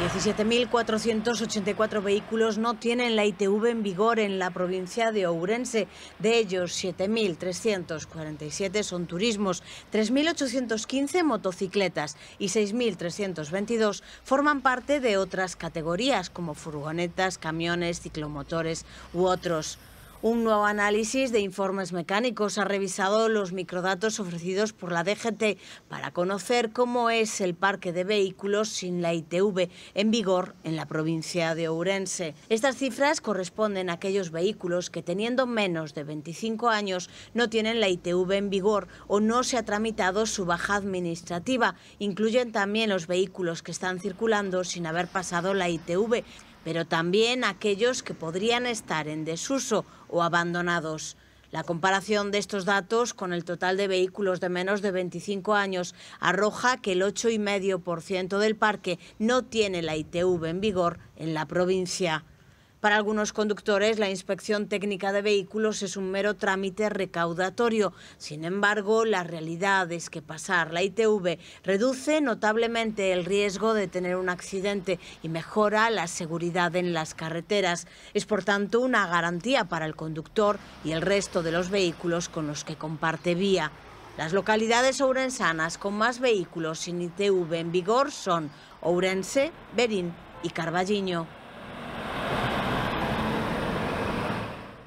17.484 vehículos no tienen la ITV en vigor en la provincia de Ourense. De ellos, 7.347 son turismos, 3.815 motocicletas y 6.322 forman parte de otras categorías como furgonetas, camiones, ciclomotores u otros un nuevo análisis de informes mecánicos. Ha revisado los microdatos ofrecidos por la DGT para conocer cómo es el parque de vehículos sin la ITV en vigor en la provincia de Ourense. Estas cifras corresponden a aquellos vehículos que teniendo menos de 25 años no tienen la ITV en vigor o no se ha tramitado su baja administrativa. Incluyen también los vehículos que están circulando sin haber pasado la ITV pero también aquellos que podrían estar en desuso o abandonados. La comparación de estos datos con el total de vehículos de menos de 25 años arroja que el 8,5% del parque no tiene la ITV en vigor en la provincia. Para algunos conductores, la inspección técnica de vehículos es un mero trámite recaudatorio. Sin embargo, la realidad es que pasar la ITV reduce notablemente el riesgo de tener un accidente y mejora la seguridad en las carreteras. Es, por tanto, una garantía para el conductor y el resto de los vehículos con los que comparte vía. Las localidades ourensanas con más vehículos sin ITV en vigor son Ourense, Berín y Carballiño.